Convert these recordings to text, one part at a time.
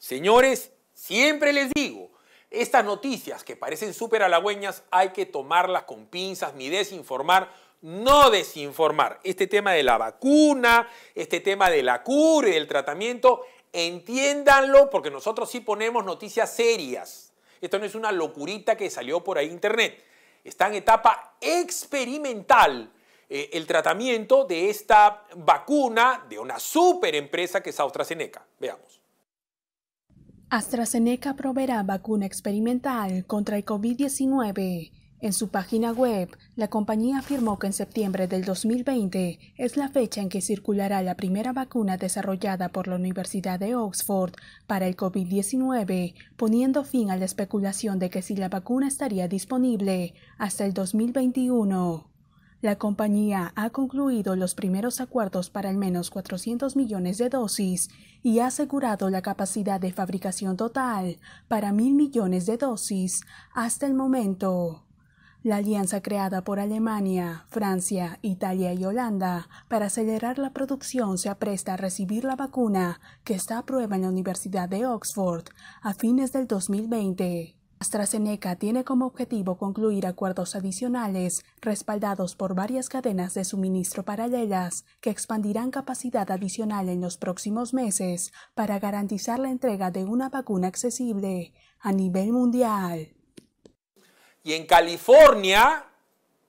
Señores, siempre les digo, estas noticias que parecen súper halagüeñas hay que tomarlas con pinzas, ni desinformar, no desinformar. Este tema de la vacuna, este tema de la cure, del tratamiento, entiéndanlo porque nosotros sí ponemos noticias serias. Esto no es una locurita que salió por ahí internet. Está en etapa experimental eh, el tratamiento de esta vacuna de una super empresa que es AstraZeneca. Veamos. AstraZeneca proveerá vacuna experimental contra el COVID-19. En su página web, la compañía afirmó que en septiembre del 2020 es la fecha en que circulará la primera vacuna desarrollada por la Universidad de Oxford para el COVID-19, poniendo fin a la especulación de que si la vacuna estaría disponible hasta el 2021. La compañía ha concluido los primeros acuerdos para al menos 400 millones de dosis y ha asegurado la capacidad de fabricación total para mil millones de dosis hasta el momento. La alianza creada por Alemania, Francia, Italia y Holanda para acelerar la producción se apresta a recibir la vacuna que está a prueba en la Universidad de Oxford a fines del 2020. AstraZeneca tiene como objetivo concluir acuerdos adicionales respaldados por varias cadenas de suministro paralelas que expandirán capacidad adicional en los próximos meses para garantizar la entrega de una vacuna accesible a nivel mundial. Y en California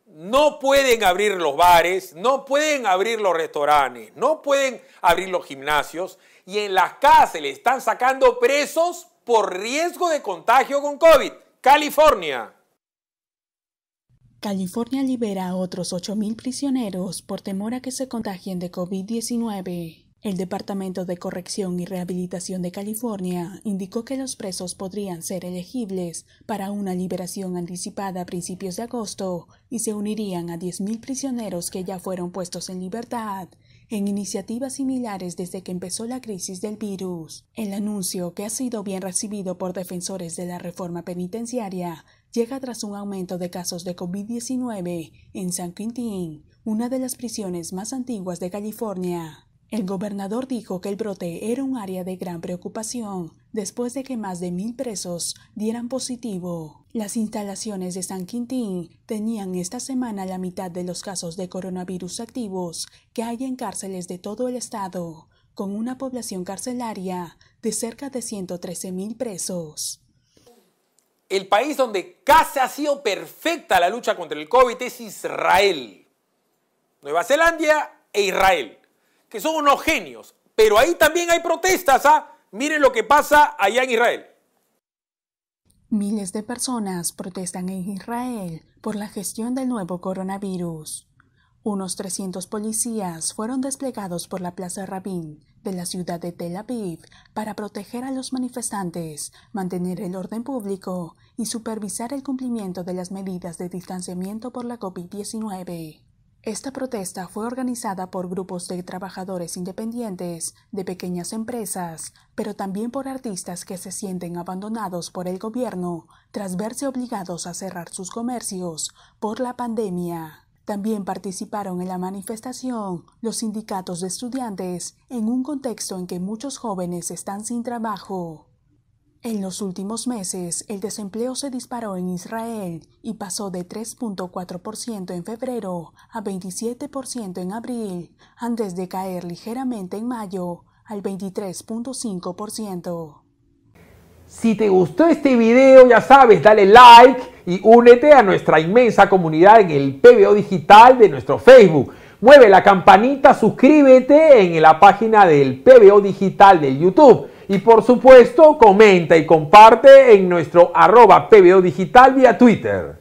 no pueden abrir los bares, no pueden abrir los restaurantes, no pueden abrir los gimnasios y en las cárceles están sacando presos por riesgo de contagio con COVID. California. California libera a otros 8.000 prisioneros por temor a que se contagien de COVID-19. El Departamento de Corrección y Rehabilitación de California indicó que los presos podrían ser elegibles para una liberación anticipada a principios de agosto y se unirían a 10.000 prisioneros que ya fueron puestos en libertad en iniciativas similares desde que empezó la crisis del virus. El anuncio, que ha sido bien recibido por defensores de la reforma penitenciaria, llega tras un aumento de casos de COVID-19 en San Quintín, una de las prisiones más antiguas de California. El gobernador dijo que el brote era un área de gran preocupación después de que más de mil presos dieran positivo. Las instalaciones de San Quintín tenían esta semana la mitad de los casos de coronavirus activos que hay en cárceles de todo el estado, con una población carcelaria de cerca de 113 mil presos. El país donde casi ha sido perfecta la lucha contra el COVID es Israel. Nueva Zelanda e Israel que son unos genios. Pero ahí también hay protestas, ¿ah? Miren lo que pasa allá en Israel. Miles de personas protestan en Israel por la gestión del nuevo coronavirus. Unos 300 policías fueron desplegados por la Plaza Rabin de la ciudad de Tel Aviv para proteger a los manifestantes, mantener el orden público y supervisar el cumplimiento de las medidas de distanciamiento por la COVID-19. Esta protesta fue organizada por grupos de trabajadores independientes, de pequeñas empresas, pero también por artistas que se sienten abandonados por el gobierno tras verse obligados a cerrar sus comercios por la pandemia. También participaron en la manifestación los sindicatos de estudiantes en un contexto en que muchos jóvenes están sin trabajo. En los últimos meses, el desempleo se disparó en Israel y pasó de 3.4% en febrero a 27% en abril, antes de caer ligeramente en mayo al 23.5%. Si te gustó este video, ya sabes, dale like y únete a nuestra inmensa comunidad en el PBO digital de nuestro Facebook. Mueve la campanita, suscríbete en la página del PBO digital de YouTube y por supuesto, comenta y comparte en nuestro arroba PBO Digital vía Twitter